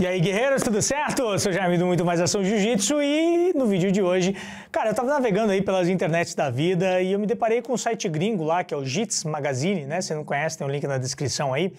E aí, guerreiros, tudo certo? Eu sou Jaime do Muito Mais Ação Jiu-Jitsu e no vídeo de hoje, cara, eu tava navegando aí pelas internets da vida e eu me deparei com um site gringo lá, que é o Jits Magazine, né? Se não conhece, tem um link na descrição aí.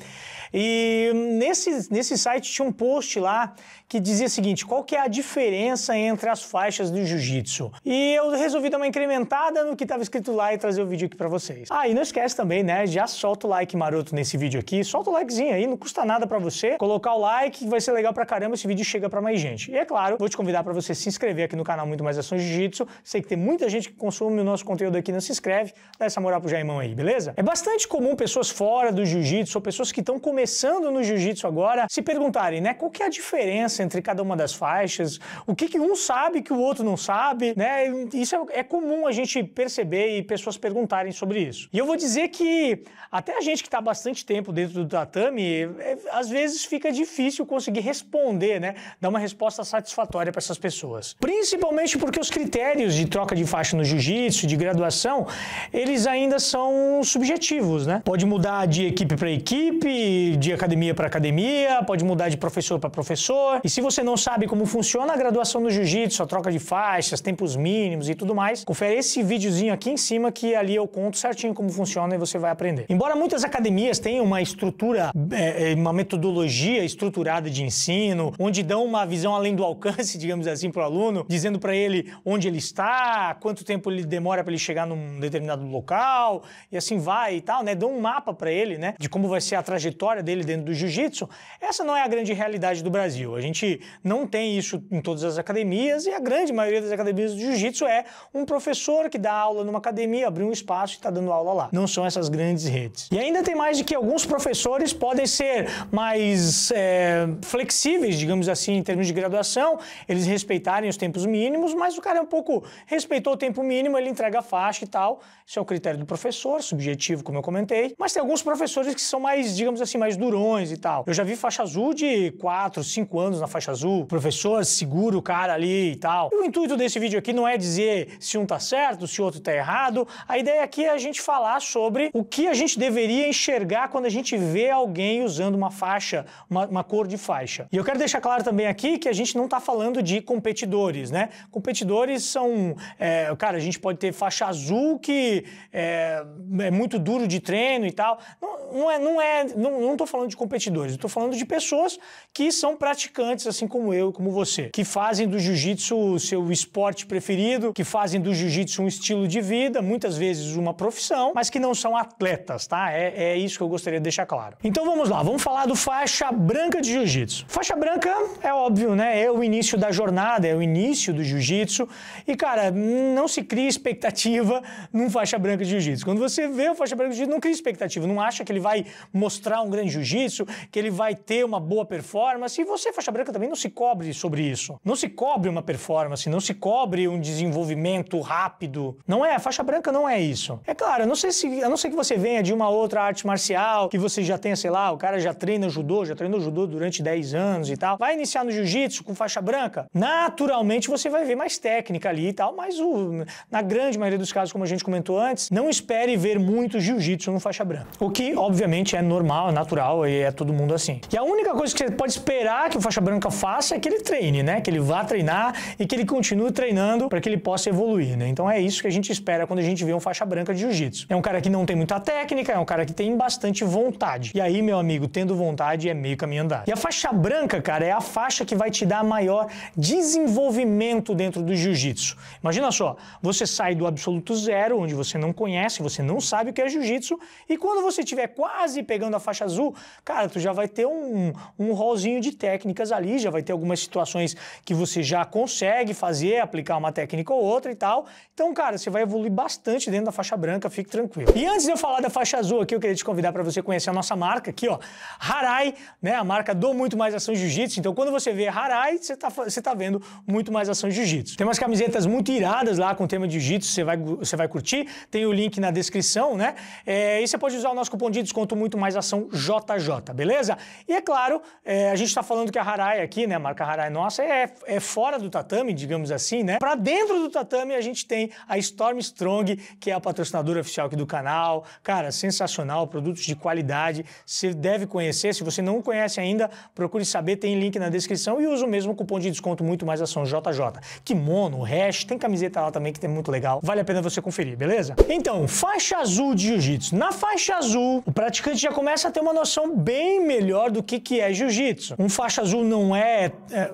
E nesse, nesse site tinha um post lá que dizia o seguinte, qual que é a diferença entre as faixas do Jiu-Jitsu? E eu resolvi dar uma incrementada no que tava escrito lá e trazer o vídeo aqui para vocês. Ah, e não esquece também, né? Já solta o like maroto nesse vídeo aqui, solta o likezinho aí, não custa nada para você. Colocar o like, vai ser legal legal pra caramba, esse vídeo chega pra mais gente. E é claro, vou te convidar para você se inscrever aqui no canal Muito Mais Ações Jiu-Jitsu. Sei que tem muita gente que consome o nosso conteúdo aqui, não se inscreve, dá essa moral pro Jaimão aí, beleza? É bastante comum pessoas fora do jiu-jitsu ou pessoas que estão começando no jiu-jitsu agora se perguntarem, né, qual que é a diferença entre cada uma das faixas, o que que um sabe que o outro não sabe, né? Isso é, é comum a gente perceber e pessoas perguntarem sobre isso. E eu vou dizer que até a gente que está bastante tempo dentro do tatame, é, às vezes fica difícil conseguir responder responder, né? Dar uma resposta satisfatória para essas pessoas. Principalmente porque os critérios de troca de faixa no jiu-jitsu, de graduação, eles ainda são subjetivos, né? Pode mudar de equipe para equipe, de academia para academia, pode mudar de professor para professor. E se você não sabe como funciona a graduação no jiu-jitsu, a troca de faixas, tempos mínimos e tudo mais, confere esse videozinho aqui em cima que ali eu conto certinho como funciona e você vai aprender. Embora muitas academias tenham uma estrutura, é, é, uma metodologia estruturada de ensino, ensino, onde dão uma visão além do alcance, digamos assim, para o aluno, dizendo para ele onde ele está, quanto tempo ele demora para ele chegar num determinado local, e assim vai e tal, né? Dão um mapa para ele, né, de como vai ser a trajetória dele dentro do jiu-jitsu. Essa não é a grande realidade do Brasil. A gente não tem isso em todas as academias e a grande maioria das academias do jiu-jitsu é um professor que dá aula numa academia, abriu um espaço e está dando aula lá. Não são essas grandes redes. E ainda tem mais de que alguns professores podem ser mais é, flexíveis flexíveis, digamos assim, em termos de graduação, eles respeitarem os tempos mínimos, mas o cara é um pouco respeitou o tempo mínimo, ele entrega a faixa e tal. Isso é o critério do professor, subjetivo, como eu comentei. Mas tem alguns professores que são mais, digamos assim, mais durões e tal. Eu já vi faixa azul de 4, 5 anos na faixa azul. Professor segura o cara ali e tal. E o intuito desse vídeo aqui não é dizer se um tá certo, se o outro tá errado. A ideia aqui é a gente falar sobre o que a gente deveria enxergar quando a gente vê alguém usando uma faixa, uma, uma cor de faixa. E eu quero deixar claro também aqui que a gente não está falando de competidores, né? Competidores são, é, cara, a gente pode ter faixa azul que é, é muito duro de treino e tal. Não, não é, não é, não, não tô falando de competidores, estou falando de pessoas que são praticantes, assim como eu, como você, que fazem do jiu-jitsu o seu esporte preferido, que fazem do jiu-jitsu um estilo de vida, muitas vezes uma profissão, mas que não são atletas, tá? É, é isso que eu gostaria de deixar claro. Então vamos lá, vamos falar do faixa branca de jiu-jitsu. Faixa branca é óbvio, né? É o início da jornada, é o início do jiu-jitsu. E, cara, não se cria expectativa num faixa branca de jiu-jitsu. Quando você vê o faixa branca de jiu-jitsu, não cria expectativa, não acha que ele vai mostrar um grande jiu-jitsu, que ele vai ter uma boa performance. E você, faixa branca, também não se cobre sobre isso. Não se cobre uma performance, não se cobre um desenvolvimento rápido. Não é, faixa branca não é isso. É claro, não sei se, a não ser que você venha de uma outra arte marcial, que você já tenha, sei lá, o cara já treina judô, já treinou judô durante 10 anos anos e tal, vai iniciar no jiu-jitsu com faixa branca, naturalmente você vai ver mais técnica ali e tal, mas o, na grande maioria dos casos, como a gente comentou antes, não espere ver muito jiu-jitsu no faixa branca. O que, obviamente, é normal, é natural e é todo mundo assim. E a única coisa que você pode esperar que o faixa branca faça é que ele treine, né? Que ele vá treinar e que ele continue treinando para que ele possa evoluir, né? Então é isso que a gente espera quando a gente vê um faixa branca de jiu-jitsu. É um cara que não tem muita técnica, é um cara que tem bastante vontade. E aí, meu amigo, tendo vontade é meio caminho andado. E a faixa branca branca, cara, é a faixa que vai te dar maior desenvolvimento dentro do jiu-jitsu. Imagina só, você sai do absoluto zero, onde você não conhece, você não sabe o que é jiu-jitsu, e quando você estiver quase pegando a faixa azul, cara, tu já vai ter um, um rolzinho de técnicas ali, já vai ter algumas situações que você já consegue fazer, aplicar uma técnica ou outra e tal. Então, cara, você vai evoluir bastante dentro da faixa branca, fique tranquilo. E antes de eu falar da faixa azul aqui, eu queria te convidar para você conhecer a nossa marca aqui, ó, Harai, né, a marca do muito mais ação jiu-jitsu, então quando você vê Harai, você tá, você tá vendo muito mais ação jiu-jitsu. Tem umas camisetas muito iradas lá com o tema de jiu-jitsu, você vai, você vai curtir, tem o link na descrição, né? É, e você pode usar o nosso cupom de desconto muito mais ação JJ, beleza? E é claro, é, a gente tá falando que a Harai aqui, né, a marca Harai nossa, é, é fora do tatame, digamos assim, né? Pra dentro do tatame a gente tem a Storm Strong, que é a patrocinadora oficial aqui do canal. Cara, sensacional, produtos de qualidade, você deve conhecer. Se você não conhece ainda, procure saber, tem link na descrição e usa o mesmo cupom de desconto muito mais ação JJ. Kimono, hash, tem camiseta lá também que tem muito legal. Vale a pena você conferir, beleza? Então, faixa azul de jiu-jitsu. Na faixa azul, o praticante já começa a ter uma noção bem melhor do que, que é jiu-jitsu. Um faixa azul não é, é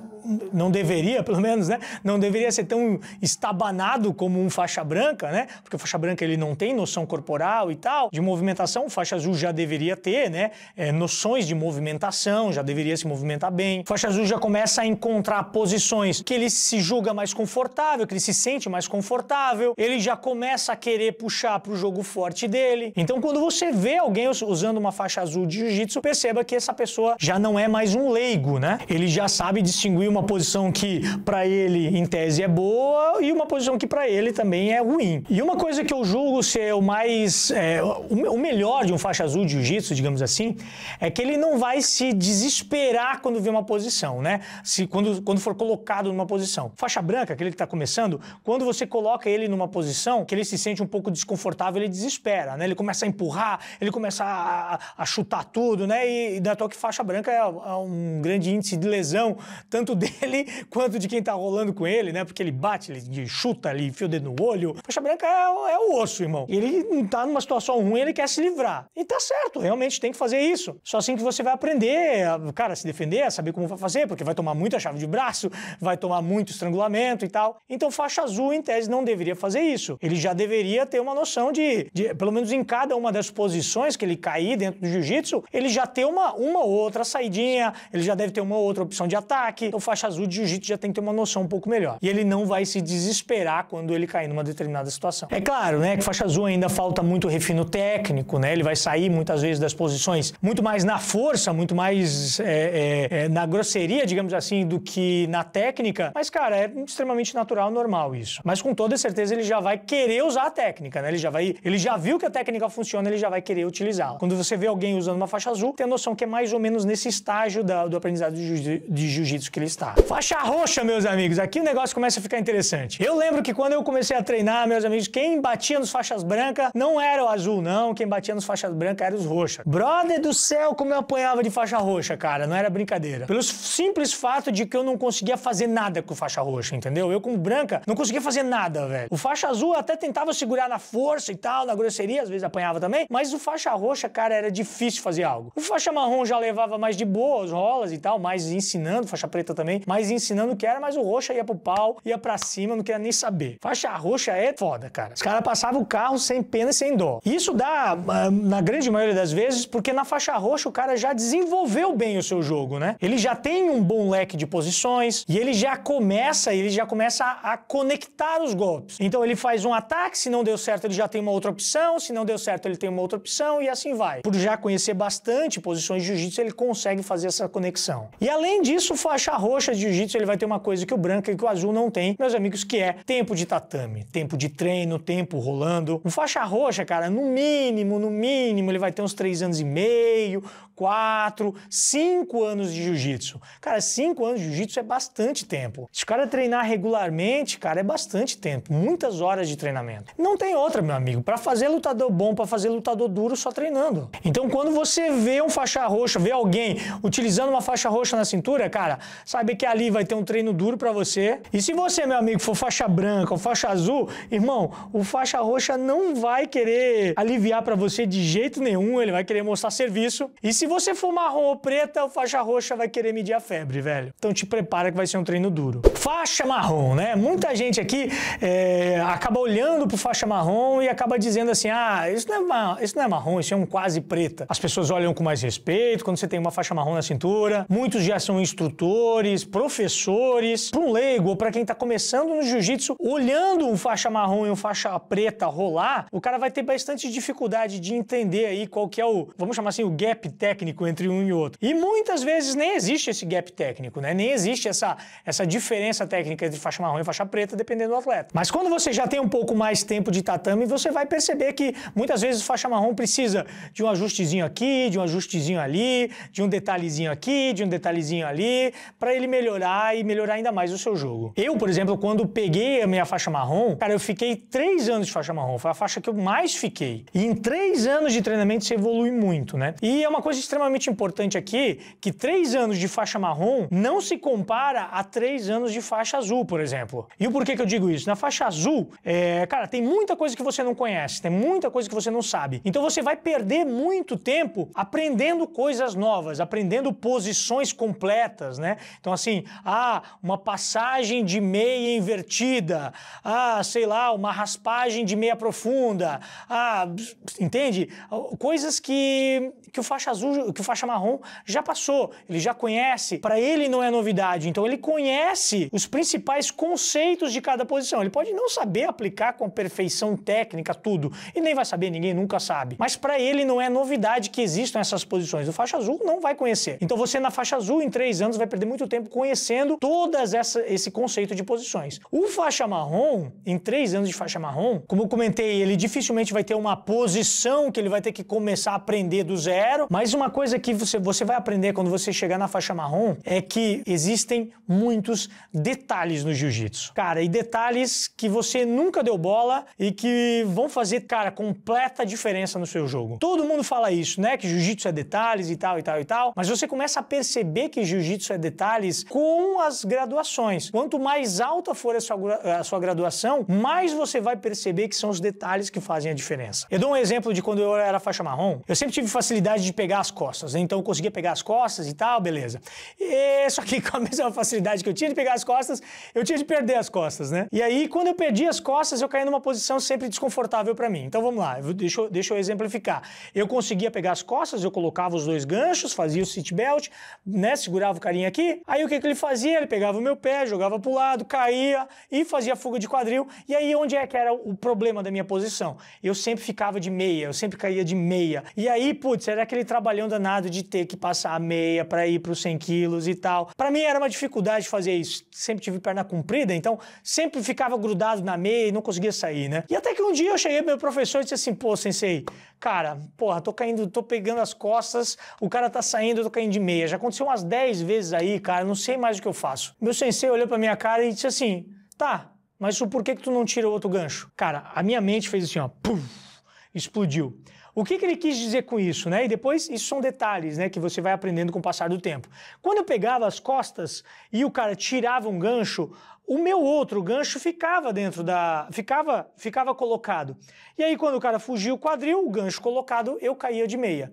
não deveria, pelo menos, né? Não deveria ser tão estabanado como um faixa branca, né? Porque o faixa branca ele não tem noção corporal e tal, de movimentação. O faixa azul já deveria ter, né? É, noções de movimentação, já deveria se movimentar movimenta bem. faixa azul já começa a encontrar posições que ele se julga mais confortável, que ele se sente mais confortável, ele já começa a querer puxar para o jogo forte dele. Então, quando você vê alguém usando uma faixa azul de jiu-jitsu, perceba que essa pessoa já não é mais um leigo, né? Ele já sabe distinguir uma posição que para ele, em tese, é boa e uma posição que para ele também é ruim. E uma coisa que eu julgo ser o mais. É, o melhor de um faixa azul de jiu-jitsu, digamos assim, é que ele não vai se desesperar quando vê uma posição, né? Se quando, quando for colocado numa posição. Faixa branca, aquele que está começando, quando você coloca ele numa posição que ele se sente um pouco desconfortável, ele desespera, né? Ele começa a empurrar, ele começa a, a chutar tudo, né? E, e da toque faixa branca é, é, um grande índice de lesão, tanto dele quanto de quem está rolando com ele, né? Porque ele bate, ele chuta, ele enfia o dedo no olho. Faixa branca é, é o osso, irmão. Ele ele está numa situação ruim, ele quer se livrar. E tá certo, realmente tem que fazer isso. Só assim que você vai aprender, cara, se defender aprender a saber como vai fazer, porque vai tomar muita chave de braço, vai tomar muito estrangulamento e tal. Então, faixa azul, em tese, não deveria fazer isso. Ele já deveria ter uma noção de, de pelo menos em cada uma das posições que ele cair dentro do jiu-jitsu, ele já tem uma, uma outra saidinha, ele já deve ter uma outra opção de ataque. Então, faixa azul de jiu-jitsu já tem que ter uma noção um pouco melhor. E ele não vai se desesperar quando ele cair numa determinada situação. É claro, né, que faixa azul ainda falta muito refino técnico, né? Ele vai sair muitas vezes das posições muito mais na força, muito mais é, é, é, na grosseria, digamos assim, do que na técnica, mas, cara, é extremamente natural, normal isso. Mas com toda certeza ele já vai querer usar a técnica, né? Ele já vai, ele já viu que a técnica funciona, ele já vai querer utilizá-la. Quando você vê alguém usando uma faixa azul, tem a noção que é mais ou menos nesse estágio da, do aprendizado de jiu-jitsu que ele está. Faixa roxa, meus amigos, aqui o negócio começa a ficar interessante. Eu lembro que quando eu comecei a treinar, meus amigos, quem batia nos faixas brancas não era o azul, não. Quem batia nos faixas brancas era os roxas. Brother do céu, como eu apanhava de faixa roxa, cara. Não era brincadeira. Pelo simples fato de que eu não conseguia fazer nada com faixa roxa, entendeu? Eu, como branca, não conseguia fazer nada, velho. O faixa azul até tentava segurar na força e tal, na grosseria, às vezes apanhava também, mas o faixa roxa, cara, era difícil fazer algo. O faixa marrom já levava mais de boas rolas e tal, mais ensinando, faixa preta também, mais ensinando o que era, mas o roxa ia pro pau, ia pra cima, não queria nem saber. Faixa roxa é foda, cara. Os caras passavam o carro sem pena e sem dó. E isso dá, ah, na grande maioria das vezes, porque na faixa roxa o cara já desenvolveu bem o seu jogo jogo, né? Ele já tem um bom leque de posições e ele já começa, ele já começa a, a conectar os golpes. Então ele faz um ataque, se não deu certo ele já tem uma outra opção, se não deu certo ele tem uma outra opção e assim vai. Por já conhecer bastante posições de jiu-jitsu, ele consegue fazer essa conexão. E além disso, faixa roxa de jiu-jitsu, ele vai ter uma coisa que o branco e que o azul não tem, meus amigos, que é tempo de tatame, tempo de treino, tempo rolando. O faixa roxa, cara, no mínimo, no mínimo, ele vai ter uns três anos e meio, quatro, cinco anos anos de jiu-jitsu. Cara, cinco anos de jiu-jitsu é bastante tempo. Se o cara treinar regularmente, cara, é bastante tempo. Muitas horas de treinamento. Não tem outra, meu amigo. Para fazer lutador bom, para fazer lutador duro, só treinando. Então, quando você vê um faixa roxa, vê alguém utilizando uma faixa roxa na cintura, cara, sabe que ali vai ter um treino duro para você. E se você, meu amigo, for faixa branca ou faixa azul, irmão, o faixa roxa não vai querer aliviar para você de jeito nenhum. Ele vai querer mostrar serviço. E se você for marrom ou preta o faixa roxa vai querer medir a febre, velho. Então te prepara que vai ser um treino duro. Faixa marrom, né? Muita gente aqui é, acaba olhando pro faixa marrom e acaba dizendo assim, ah, isso não, é isso não é marrom, isso é um quase preta. As pessoas olham com mais respeito quando você tem uma faixa marrom na cintura. Muitos já são instrutores, professores. Para um leigo ou para quem tá começando no jiu-jitsu, olhando um faixa marrom e um faixa preta rolar, o cara vai ter bastante dificuldade de entender aí qual que é o, vamos chamar assim, o gap técnico entre um e outro. E muitas vezes vezes nem existe esse gap técnico, né? Nem existe essa, essa diferença técnica entre faixa marrom e faixa preta, dependendo do atleta. Mas quando você já tem um pouco mais tempo de tatame, você vai perceber que muitas vezes faixa marrom precisa de um ajustezinho aqui, de um ajustezinho ali, de um detalhezinho aqui, de um detalhezinho ali, para ele melhorar e melhorar ainda mais o seu jogo. Eu, por exemplo, quando peguei a minha faixa marrom, cara, eu fiquei três anos de faixa marrom. Foi a faixa que eu mais fiquei. E em três anos de treinamento você evolui muito, né? E é uma coisa extremamente importante aqui, que três anos de faixa marrom não se compara a três anos de faixa azul, por exemplo. E o porquê que eu digo isso? Na faixa azul, é, cara, tem muita coisa que você não conhece, tem muita coisa que você não sabe. Então você vai perder muito tempo aprendendo coisas novas, aprendendo posições completas, né? Então, assim, ah, uma passagem de meia invertida, ah, sei lá, uma raspagem de meia profunda, ah, entende? Coisas que, que o faixa azul, que o faixa marrom já passou ele já conhece, para ele não é novidade. Então ele conhece os principais conceitos de cada posição. Ele pode não saber aplicar com perfeição técnica tudo, e nem vai saber, ninguém nunca sabe. Mas para ele não é novidade que existam essas posições. O faixa azul não vai conhecer. Então você na faixa azul em três anos vai perder muito tempo conhecendo todas essa esse conceito de posições. O faixa marrom em três anos de faixa marrom, como eu comentei, ele dificilmente vai ter uma posição que ele vai ter que começar a aprender do zero. Mas uma coisa que você você vai aprender quando você você chegar na faixa marrom é que existem muitos detalhes no jiu-jitsu. Cara, e detalhes que você nunca deu bola e que vão fazer, cara, completa diferença no seu jogo. Todo mundo fala isso, né? Que jiu-jitsu é detalhes e tal e tal e tal, mas você começa a perceber que jiu-jitsu é detalhes com as graduações. Quanto mais alta for a sua, a sua graduação, mais você vai perceber que são os detalhes que fazem a diferença. Eu dou um exemplo de quando eu era faixa marrom. Eu sempre tive facilidade de pegar as costas, né? então eu conseguia pegar as costas e tal, beleza. E, só que com a mesma facilidade que eu tinha de pegar as costas, eu tinha de perder as costas, né? E aí, quando eu perdi as costas, eu caí numa posição sempre desconfortável para mim. Então vamos lá, deixa, eu, deixa eu exemplificar. Eu conseguia pegar as costas, eu colocava os dois ganchos, fazia o seat belt, né? Segurava o carinha aqui. Aí o que, que ele fazia? Ele pegava o meu pé, jogava pro lado, caía e fazia fuga de quadril. E aí, onde é que era o problema da minha posição? Eu sempre ficava de meia, eu sempre caía de meia. E aí, putz, era aquele trabalhão danado de ter que passar a meia meia para ir para os 100 quilos e tal. Para mim era uma dificuldade fazer isso. Sempre tive perna comprida, então sempre ficava grudado na meia e não conseguia sair, né? E até que um dia eu cheguei pro meu professor e disse assim, pô, sensei, cara, porra, tô caindo, tô pegando as costas, o cara tá saindo, eu tô caindo de meia. Já aconteceu umas 10 vezes aí, cara, não sei mais o que eu faço. Meu sensei olhou para minha cara e disse assim, tá, mas por que que tu não tira outro gancho? Cara, a minha mente fez assim, ó, pum, explodiu. O que, que ele quis dizer com isso, né? E depois, isso são detalhes, né, que você vai aprendendo com o passar do tempo. Quando eu pegava as costas e o cara tirava um gancho, o meu outro gancho ficava dentro da. ficava ficava colocado. E aí, quando o cara fugiu o quadril, o gancho colocado, eu caía de meia.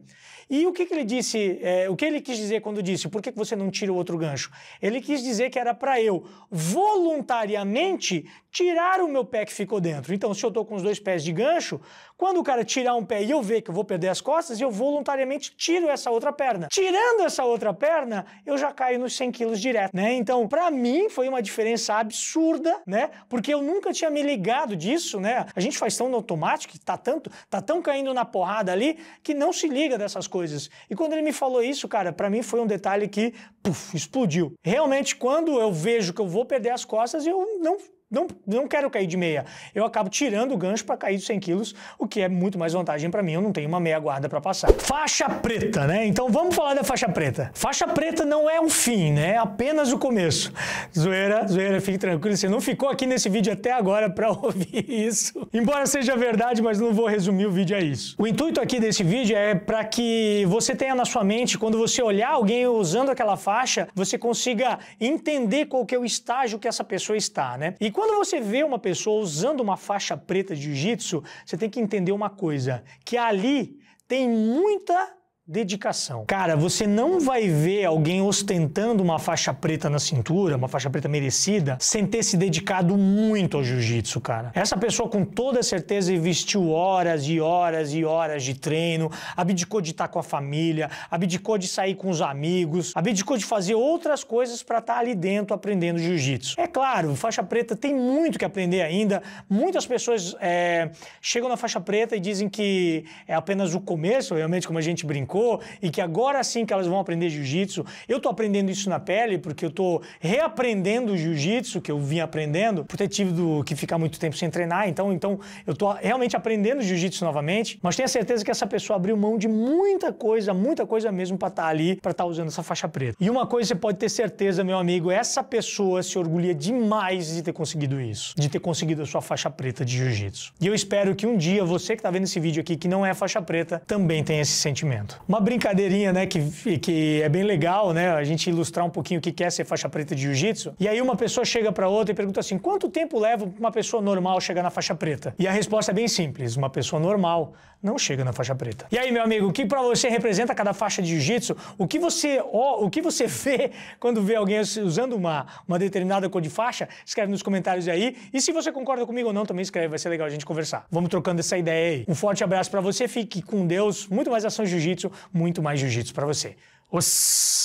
E o que, que ele disse? É, o que ele quis dizer quando disse por que, que você não tira o outro gancho? Ele quis dizer que era para eu voluntariamente tirar o meu pé que ficou dentro. Então, se eu estou com os dois pés de gancho, quando o cara tirar um pé e eu ver que eu vou perder as costas, eu voluntariamente tiro essa outra perna. Tirando essa outra perna, eu já caio nos 100 quilos direto, né? Então, para mim, foi uma diferença absurda, né? Porque eu nunca tinha me ligado disso, né? A gente faz tão no automático, tá tanto, tá tão caindo na porrada ali, que não se liga dessas coisas. E quando ele me falou isso, cara, para mim foi um detalhe que, puf, explodiu. Realmente, quando eu vejo que eu vou perder as costas, eu não não, não quero cair de meia. Eu acabo tirando o gancho para cair de 100 quilos, o que é muito mais vantagem para mim. Eu não tenho uma meia guarda para passar. Faixa preta, né? Então vamos falar da faixa preta. Faixa preta não é um fim, né? É apenas o começo. Zoeira, zoeira, fique tranquilo. Você não ficou aqui nesse vídeo até agora para ouvir isso. Embora seja verdade, mas não vou resumir o vídeo a é isso. O intuito aqui desse vídeo é para que você tenha na sua mente, quando você olhar alguém usando aquela faixa, você consiga entender qual que é o estágio que essa pessoa está, né? E quando quando você vê uma pessoa usando uma faixa preta de jiu-jitsu, você tem que entender uma coisa, que ali tem muita dedicação. Cara, você não vai ver alguém ostentando uma faixa preta na cintura, uma faixa preta merecida, sem ter se dedicado muito ao jiu-jitsu, cara. Essa pessoa com toda certeza investiu horas e horas e horas de treino, abdicou de estar com a família, abdicou de sair com os amigos, abdicou de fazer outras coisas para estar tá ali dentro aprendendo jiu-jitsu. É claro, faixa preta tem muito que aprender ainda. Muitas pessoas é, chegam na faixa preta e dizem que é apenas o começo, realmente, como a gente brincou praticou e que agora sim que elas vão aprender jiu-jitsu. Eu estou aprendendo isso na pele porque eu estou reaprendendo o jiu-jitsu que eu vim aprendendo por ter tido que ficar muito tempo sem treinar. Então, então eu estou realmente aprendendo jiu-jitsu novamente, mas tenho a certeza que essa pessoa abriu mão de muita coisa, muita coisa mesmo para estar tá ali, para estar tá usando essa faixa preta. E uma coisa você pode ter certeza, meu amigo, essa pessoa se orgulha demais de ter conseguido isso, de ter conseguido a sua faixa preta de jiu-jitsu. E eu espero que um dia você que está vendo esse vídeo aqui que não é faixa preta também tenha esse sentimento uma brincadeirinha, né, que, que é bem legal, né, a gente ilustrar um pouquinho o que é ser faixa preta de jiu-jitsu. E aí uma pessoa chega para outra e pergunta assim: "Quanto tempo leva uma pessoa normal chegar na faixa preta?" E a resposta é bem simples: uma pessoa normal não chega na faixa preta. E aí, meu amigo, o que para você representa cada faixa de jiu-jitsu? O que você, oh, o que você vê quando vê alguém usando uma uma determinada cor de faixa? Escreve nos comentários aí. E se você concorda comigo ou não, também escreve, vai ser legal a gente conversar. Vamos trocando essa ideia aí. Um forte abraço para você, fique com Deus, muito mais ação jiu-jitsu muito mais jiu-jitsu para você. Os